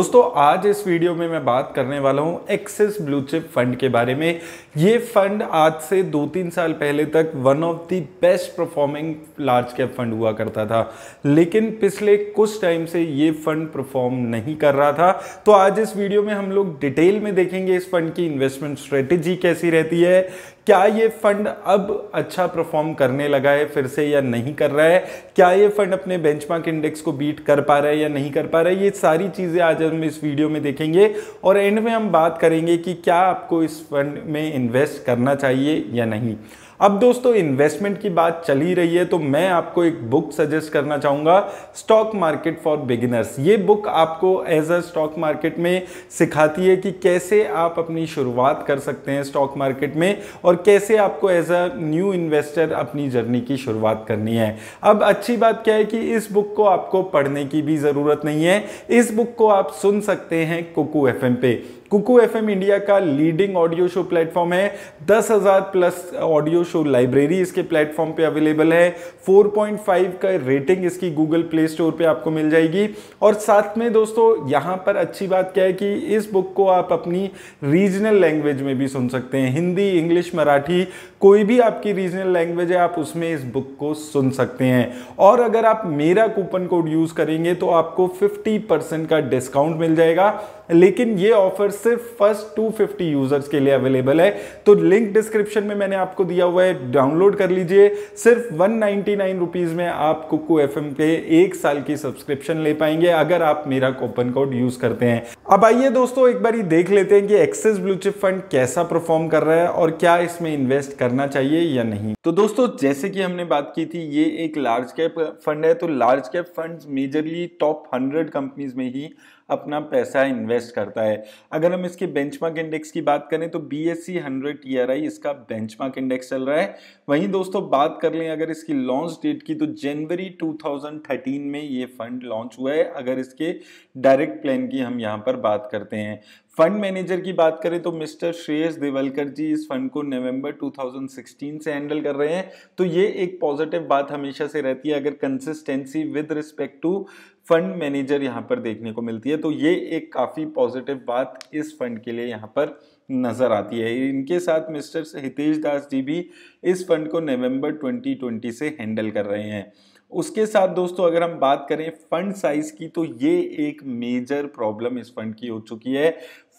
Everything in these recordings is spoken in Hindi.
दोस्तों आज इस वीडियो में मैं बात करने वाला हूं एक्सेस ब्लू चिप फंड के बारे में ये फंड आज से दो तीन साल पहले तक one of the best performing large cap fund हुआ करता था लेकिन पिछले कुछ टाइम से ये फंड परफॉर्म नहीं कर रहा था तो आज इस वीडियो में हम लोग डिटेल में देखेंगे इस फंड की इन्वेस्टमेंट स्ट्रेटेजी कैसी रहती है क्या ये फंड अब अच्छा परफॉर्म करने लगा है फिर से या नहीं कर रहा है क्या ये फंड अपने बेंचमार्क इंडेक्स को बीट कर पा रहा है या नहीं कर पा रहा है ये सारी चीज़ें आज हम इस वीडियो में देखेंगे और एंड में हम बात करेंगे कि क्या आपको इस फंड में इन्वेस्ट करना चाहिए या नहीं अब दोस्तों इन्वेस्टमेंट की बात चली रही है तो मैं आपको एक बुक सजेस्ट करना चाहूँगा स्टॉक मार्केट फॉर बिगिनर्स ये बुक आपको एज अ स्टॉक मार्केट में सिखाती है कि कैसे आप अपनी शुरुआत कर सकते हैं स्टॉक मार्केट में और कैसे आपको एज अ न्यू इन्वेस्टर अपनी जर्नी की शुरुआत करनी है अब अच्छी बात क्या है कि इस बुक को आपको पढ़ने की भी ज़रूरत नहीं है इस बुक को आप सुन सकते हैं कुकू एफ पे कुकू एफ इंडिया का लीडिंग ऑडियो शो प्लेटफॉर्म है दस हजार प्लस ऑडियो शो लाइब्रेरी इसके प्लेटफॉर्म पे अवेलेबल है 4.5 का रेटिंग इसकी गूगल प्ले स्टोर पे आपको मिल जाएगी और साथ में दोस्तों यहाँ पर अच्छी बात क्या है कि इस बुक को आप अपनी रीजनल लैंग्वेज में भी सुन सकते हैं हिंदी इंग्लिश मराठी कोई भी आपकी रीजनल लैंग्वेज है आप उसमें इस बुक को सुन सकते हैं और अगर आप मेरा कूपन कोड यूज़ करेंगे तो आपको 50% का डिस्काउंट मिल जाएगा लेकिन ये ऑफर सिर्फ फर्स्ट 250 यूजर्स के लिए अवेलेबल है तो लिंक डिस्क्रिप्शन में मैंने आपको दिया हुआ है डाउनलोड कर लीजिए सिर्फ वन नाइनटी में आप कुकू एफ पे एक साल की सब्सक्रिप्शन ले पाएंगे अगर आप मेरा कूपन कोड यूज करते हैं अब आइए दोस्तों एक बार देख लेते हैं कि एक्सेस ब्लूचिप फंड कैसा परफॉर्म कर रहा है और क्या इसमें इन्वेस्ट करना चाहिए या नहीं तो दोस्तों जैसे कि हमने बात की थी ये एक लार्ज कैप फंड है तो large cap funds majorly top hundred companies में ही अपना पैसा इन्वेस्ट करता है अगर हम इसके बेंचमार्क इंडेक्स की बात करें तो B S C hundred T R I इसका बेंचमार्क इंडेक्स चल रहा है वहीं दोस्तों बात कर लें अगर इसकी लॉन्च डेट की तो जनवरी 2013 में ये फंड लॉन्च हुआ है अगर इसके डायरेक्ट प्लान की हम यहाँ पर बात करते हैं फंड मैनेजर की बात करें तो मिस्टर श्रेयस देवलकर जी इस फंड को नवंबर 2016 से हैंडल कर रहे हैं तो ये एक पॉजिटिव बात हमेशा से रहती है अगर consistency with respect to fund manager यहाँ पर देखने को मिलती है तो ये एक काफ़ी पॉजिटिव बात इस फंड के लिए यहाँ पर नज़र आती है इनके साथ मिस्टर हितेश दास जी भी इस फंड को नवंबर 2020 से हैंडल कर रहे हैं उसके साथ दोस्तों अगर हम बात करें फंड साइज की तो ये एक मेजर प्रॉब्लम इस फंड की हो चुकी है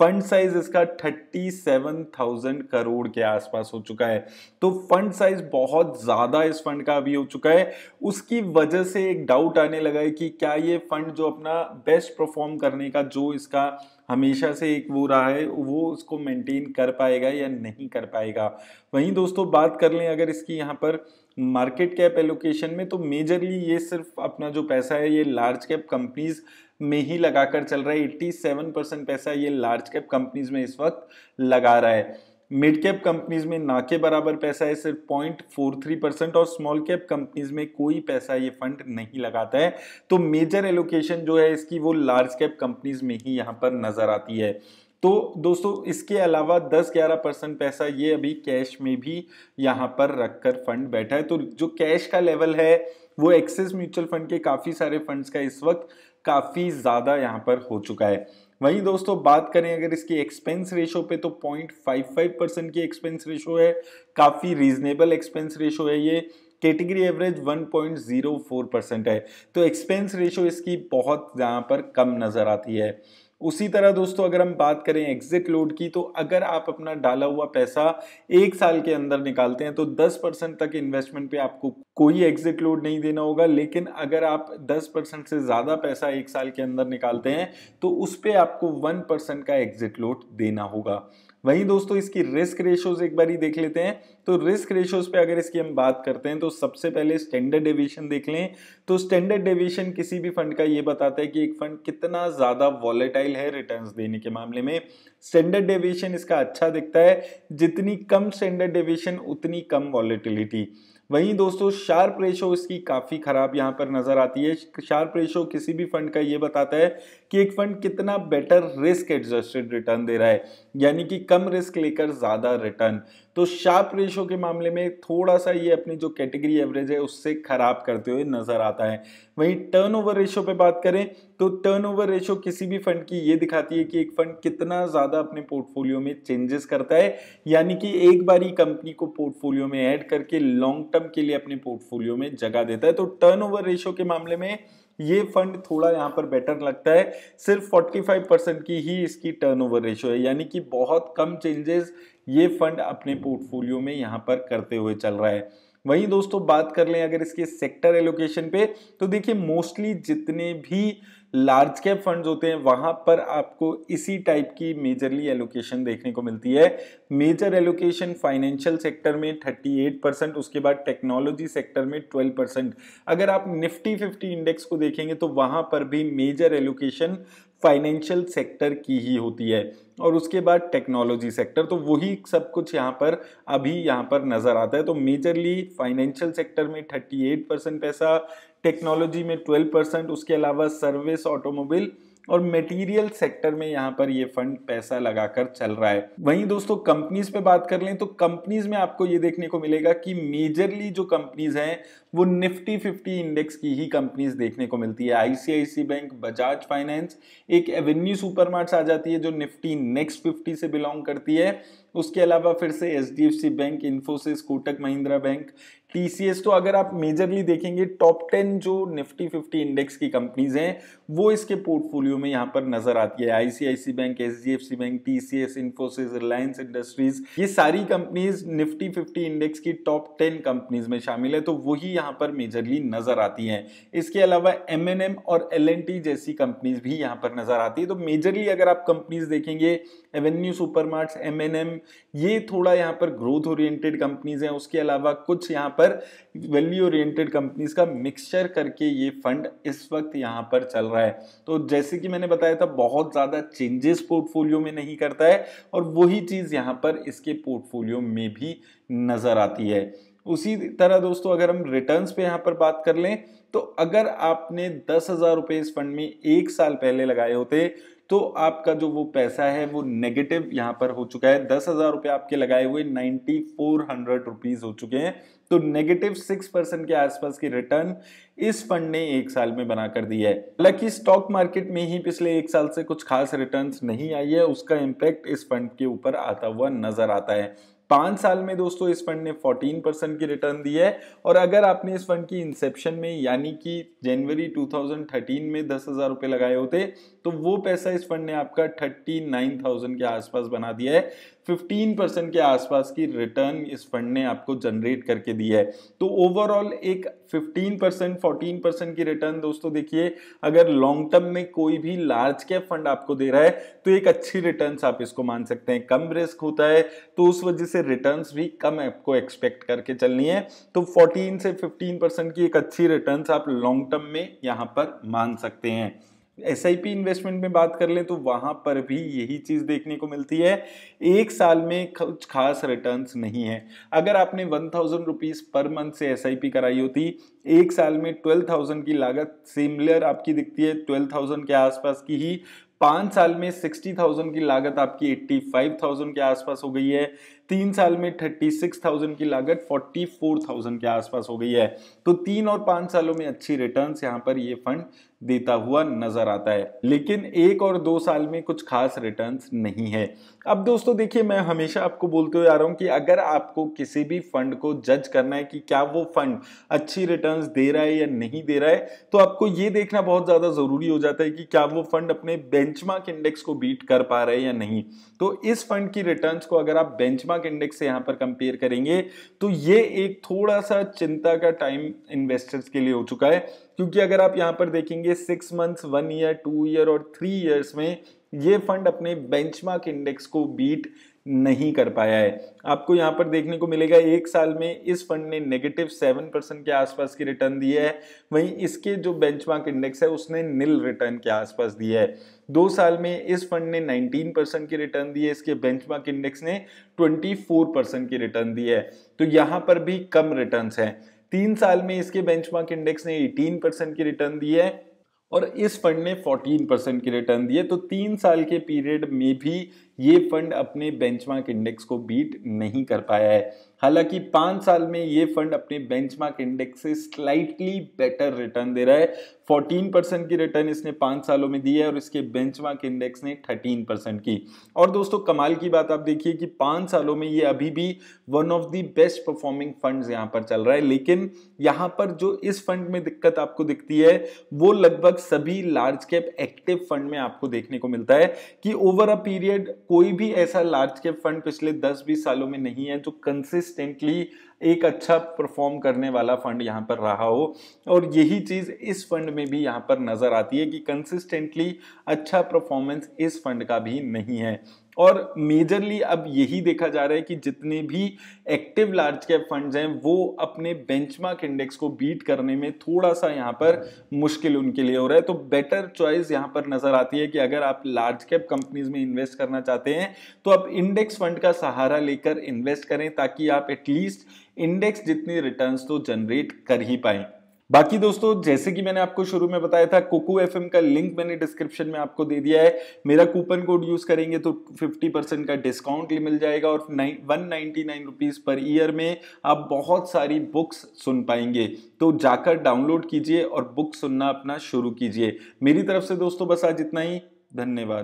फंड साइज इसका 37,000 करोड़ के आसपास हो चुका है तो फंड साइज बहुत ज़्यादा इस फंड का अभी हो चुका है उसकी वजह से एक डाउट आने लगा है कि क्या ये फंड जो अपना बेस्ट परफॉर्म करने का जो इसका हमेशा से एक वो रहा है वो उसको मेंटेन कर पाएगा या नहीं कर पाएगा वहीं दोस्तों बात कर लें अगर इसकी यहाँ पर मार्केट कैप एलोकेशन में तो मेजरली ये सिर्फ अपना जो पैसा है ये लार्ज कैप कंपनीज में ही लगाकर चल रहा है एट्टी सेवन परसेंट पैसा ये लार्ज कैप कंपनीज में इस वक्त लगा रहा है मिड कैप कंपनीज में ना के बराबर पैसा है सिर्फ पॉइंट फोर थ्री परसेंट और स्मॉल कैप कंपनीज में कोई पैसा ये फंड नहीं लगाता है तो मेजर एलोकेशन जो है इसकी वो लार्ज कैप कंपनीज में ही यहाँ पर नजर आती है तो दोस्तों इसके अलावा 10-11 परसेंट पैसा ये अभी कैश में भी यहाँ पर रखकर फंड बैठा है तो जो कैश का लेवल है वो एक्सेस म्यूचुअल फंड के काफ़ी सारे फंड्स का इस वक्त काफ़ी ज़्यादा यहाँ पर हो चुका है वहीं दोस्तों बात करें अगर इसकी एक्सपेंस रेशो पे तो 0.55 परसेंट की एक्सपेंस रेशो है काफ़ी रीजनेबल एक्सपेंस रेशो है ये कैटेगरी एवरेज 1.04 परसेंट है तो एक्सपेंस रेशो इसकी बहुत यहाँ पर कम नज़र आती है उसी तरह दोस्तों अगर हम बात करें एग्जिट लोड की तो अगर आप अपना डाला हुआ पैसा एक साल के अंदर निकालते हैं तो 10 परसेंट तक इन्वेस्टमेंट पे आपको कोई एग्जिट लोड नहीं देना होगा लेकिन अगर आप 10 परसेंट से ज़्यादा पैसा एक साल के अंदर निकालते हैं तो उस पर आपको 1 परसेंट का एग्जिट लोड देना होगा वहीं दोस्तों इसकी रिस्क रेशियोज एक बार ही देख लेते हैं तो रिस्क रेशियोज पे अगर इसकी हम बात करते हैं तो सबसे पहले स्टैंडर्ड डेविएशन देख लें तो स्टैंडर्ड डेविएशन किसी भी फंड का ये बताता है कि एक फंड कितना ज़्यादा वॉलेटाइल है रिटर्न देने के मामले में स्टैंडर्ड डेविएशन इसका अच्छा दिखता है जितनी कम स्टैंडर्ड डेविएशन उतनी कम वॉलेटिलिटी वहीं दोस्तों शार्प रेशो इसकी काफ़ी ख़राब यहाँ पर नज़र आती है शार्प रेशो किसी भी फंड का ये बताता है कि एक फंड कितना बेटर रिस्क एडजस्टेड रिटर्न दे रहा है यानी कि कम रिस्क लेकर ज़्यादा रिटर्न तो शार्प रेशो निवेशों के मामले में थोड़ा सा ये अपनी जो कैटेगरी एवरेज है उससे खराब करते हुए नजर आता है वहीं टर्नओवर रेशो पे बात करें तो टर्नओवर रेशो किसी भी फंड की ये दिखाती है कि एक फंड कितना ज्यादा अपने पोर्टफोलियो में चेंजेस करता है यानी कि एक बार ही कंपनी को पोर्टफोलियो में ऐड करके लॉन्ग टर्म के लिए अपने पोर्टफोलियो में जगह देता है तो टर्नओवर रेशो के मामले में ये फंड थोड़ा यहाँ पर बेटर लगता है सिर्फ 45 परसेंट की ही इसकी टर्नओवर रेशियो है यानी कि बहुत कम चेंजेस ये फंड अपने पोर्टफोलियो में यहाँ पर करते हुए चल रहा है वहीं दोस्तों बात कर लें अगर इसके सेक्टर एलोकेशन पे तो देखिए मोस्टली जितने भी लार्ज कैप फंड्स होते हैं वहां पर आपको इसी टाइप की मेजरली एलोकेशन देखने को मिलती है मेजर एलोकेशन फाइनेंशियल सेक्टर में 38 परसेंट उसके बाद टेक्नोलॉजी सेक्टर में 12 परसेंट अगर आप निफ्टी 50 इंडेक्स को देखेंगे तो वहां पर भी मेजर एलोकेशन फाइनेंशियल सेक्टर की ही होती है और उसके बाद टेक्नोलॉजी सेक्टर तो वही सब कुछ यहाँ पर अभी यहाँ पर नज़र आता है तो मेजरली फाइनेंशियल सेक्टर में 38 परसेंट पैसा टेक्नोलॉजी में ट्वेल्व परसेंट उसके अलावा सर्विस ऑटोमोबाइल और मटेरियल सेक्टर में यहाँ पर ये फंड पैसा लगाकर चल रहा है वहीं दोस्तों कंपनीज पे बात कर लें तो कंपनीज में आपको ये देखने को मिलेगा कि मेजरली जो कंपनीज हैं वो निफ्टी 50 इंडेक्स की ही कंपनीज देखने को मिलती है आईसीआईसी बैंक बजाज फाइनेंस एक एवेन्यू सुपरमार्ट्स आ जाती है जो निफ्टी नेक्स्ट 50 से बिलोंग करती है उसके अलावा फिर से H D F C bank Infosys Kotak Mahindra bank TCS तो अगर आप मेजरली देखेंगे टॉप टेन जो निफ्टी फिफ्टी इंडेक्स की कंपनीज हैं वो इसके पोर्टफोलियो में यहाँ पर नजर आती है ICIC bank H D F C bank TCS Infosys Reliance Industries ये सारी कंपनीज निफ्टी फिफ्टी इंडेक्स की टॉप टेन कंपनीज में शामिल है तो वही यहाँ पर मेजरली नजर आती हैं इसके अलावा एम एन एम और एल टी जैसी कंपनीज भी यहाँ पर नजर आती है तो मेजरली अगर आप कंपनीज देखेंगे Avenue super Supermarts M N M ये थोड़ा यहाँ पर ग्रोथ ओरिएंटेड कंपनीज हैं उसके अलावा कुछ यहाँ पर वैल्यू ओरिएंटेड कंपनीज का मिक्सचर करके ये फंड इस वक्त यहाँ पर चल रहा है तो जैसे कि मैंने बताया था बहुत ज़्यादा चेंजेस पोर्टफोलियो में नहीं करता है और वही चीज़ यहाँ पर इसके पोर्टफोलियो में भी नज़र आती है उसी तरह दोस्तों अगर हम रिटर्न्स पे यहाँ पर बात कर लें तो अगर आपने दस हज़ार रुपये इस फंड में एक साल पहले लगाए होते तो आपका जो वो पैसा है वो नेगेटिव यहाँ पर हो चुका है दस हजार रुपये आपके लगाए हुए नाइन्टी फोर हंड्रेड रुपीज हो चुके हैं तो नेगेटिव सिक्स परसेंट के आसपास की रिटर्न इस फंड ने एक साल में बनाकर दी है हालांकि स्टॉक मार्केट में ही पिछले एक साल से कुछ खास रिटर्न्स नहीं आई है उसका इम्पैक्ट इस फंड के ऊपर आता हुआ नजर आता है पांच साल में दोस्तों इस फंड ने 14 परसेंट की रिटर्न दी है और अगर आपने इस फंड की इंसेप्शन में यानी कि जनवरी 2013 में दस हज़ार रुपए लगाए होते तो वो पैसा इस फंड ने आपका 39,000 के आसपास बना दिया है 15 परसेंट के आसपास की रिटर्न इस फंड ने आपको जनरेट करके दी है तो ओवरऑल एक 15 परसेंट फोर्टीन परसेंट की रिटर्न दोस्तों देखिए अगर लॉन्ग टर्म में कोई भी लार्ज कैप फंड आपको दे रहा है तो एक अच्छी रिटर्न आप इसको मान सकते हैं कम रिस्क होता है तो उस वजह से रिटर्न भी कम आपको एक्सपेक्ट करके चलनी है तो फोर्टीन से फिफ्टीन की एक अच्छी रिटर्न आप लॉन्ग टर्म में यहाँ पर मान सकते हैं एस आई पी इन्वेस्टमेंट में बात कर लें तो वहाँ पर भी यही चीज़ देखने को मिलती है एक साल में कुछ खास रिटर्न नहीं है अगर आपने one thousand rupees per month से एस आई पी कराई होती एक साल में ट्वेल्व थाउजेंड की लागत सिमिलर आपकी दिखती है ट्वेल्व थाउजेंड के आसपास की ही पाँच साल में सिक्सटी थाउजेंड की लागत आपकी एट्टी फाइव थाउजेंड के आसपास हो गई है तीन साल में थर्टी सिक्स थाउजेंड की लागत फोर्टी फोर थाउजेंड के आसपास हो गई है तो तीन और पांच सालों में अच्छी रिटर्न यहां पर ये फंड देता हुआ नजर आता है लेकिन एक और दो साल में कुछ खास रिटर्न नहीं है अब दोस्तों देखिए मैं हमेशा आपको बोलते हुए आ रहा हूं कि अगर आपको किसी भी फंड को जज करना है कि क्या वो फंड अच्छी रिटर्न्स दे रहा है या नहीं दे रहा है तो आपको ये देखना बहुत ज्यादा जरूरी हो जाता है कि क्या वो फंड अपने बेंचमार्क इंडेक्स को बीट कर पा रहे हैं या नहीं तो इस फंड की रिटर्न को अगर आप बेंचमार्क बेंचमार्क इंडेक्स से यहाँ पर कंपेयर करेंगे तो ये एक थोड़ा सा चिंता का टाइम इन्वेस्टर्स के लिए हो चुका है क्योंकि अगर आप यहाँ पर देखेंगे six months one year two year और थ्री ईयर्स में ये फंड अपने बेंचमार्क इंडेक्स को बीट नहीं कर पाया है आपको यहाँ पर देखने को मिलेगा एक साल में इस फंड ने नेगेटिव सेवन परसेंट के आसपास की रिटर्न दी है वहीं इसके जो बेंचमार्क इंडेक्स है उसने नील रिटर्न के आसपास दिया है दो साल में इस फंड ने 19 परसेंट की रिटर्न दी है इसके बेंचमार्क इंडेक्स ने 24 परसेंट की रिटर्न दी है तो यहाँ पर भी कम रिटर्न्स हैं तीन साल में इसके बेंचमार्क इंडेक्स ने 18 परसेंट की रिटर्न दी है और इस फंड ने 14 परसेंट की रिटर्न दी है तो तीन साल के पीरियड में भी ये फंड अपने बेंचमार्क इंडेक्स को बीट नहीं कर पाया है हालांकि पांच साल में ये फंड अपने बेंचमार्क इंडेक्स से स्लाइटली बेटर रिटर्न दे रहा है 14 परसेंट की रिटर्न इसने पांच सालों में दी है और इसके बेंचमार्क इंडेक्स ने 13 परसेंट की और दोस्तों कमाल की बात आप देखिए कि पांच सालों में ये अभी भी one of the best performing fund यहाँ पर चल रहा है लेकिन यहाँ पर जो इस फंड में दिक्कत आपको दिखती है वो लगभग सभी लार्ज कैप एक्टिव फंड में आपको देखने को मिलता है कि ओवर अ पीरियड कोई भी ऐसा लार्ज कैप फंड पिछले दस बीस सालों में नहीं है जो कंसिस्ट कंसिस्टेंटली एक अच्छा परफॉर्म करने वाला फंड यहाँ पर रहा हो और यही चीज़ इस फंड में भी यहाँ पर नज़र आती है कि कंसिस्टेंटली अच्छा परफॉर्मेंस इस फंड का भी नहीं है और मेजरली अब यही देखा जा रहा है कि जितने भी एक्टिव लार्ज कैप फंड्स हैं वो अपने बेंचमार्क इंडेक्स को बीट करने में थोड़ा सा यहाँ पर मुश्किल उनके लिए हो रहा है तो बेटर चॉइस यहाँ पर नजर आती है कि अगर आप लार्ज कैप कंपनीज में इन्वेस्ट करना चाहते हैं तो आप इंडेक्स फंड का सहारा लेकर इन्वेस्ट करें ताकि आप एटलीस्ट इंडेक्स जितनी रिटर्न तो जनरेट कर ही पाएं बाकी दोस्तों जैसे कि मैंने आपको शुरू में बताया था कोको एफ का लिंक मैंने डिस्क्रिप्शन में आपको दे दिया है मेरा कूपन कोड यूज करेंगे तो 50 परसेंट का डिस्काउंट मिल जाएगा और वन नाइन्टी पर ईयर में आप बहुत सारी बुक्स सुन पाएंगे तो जाकर डाउनलोड कीजिए और बुक सुनना अपना शुरू कीजिए मेरी तरफ से दोस्तों बस आज इतना ही धन्यवाद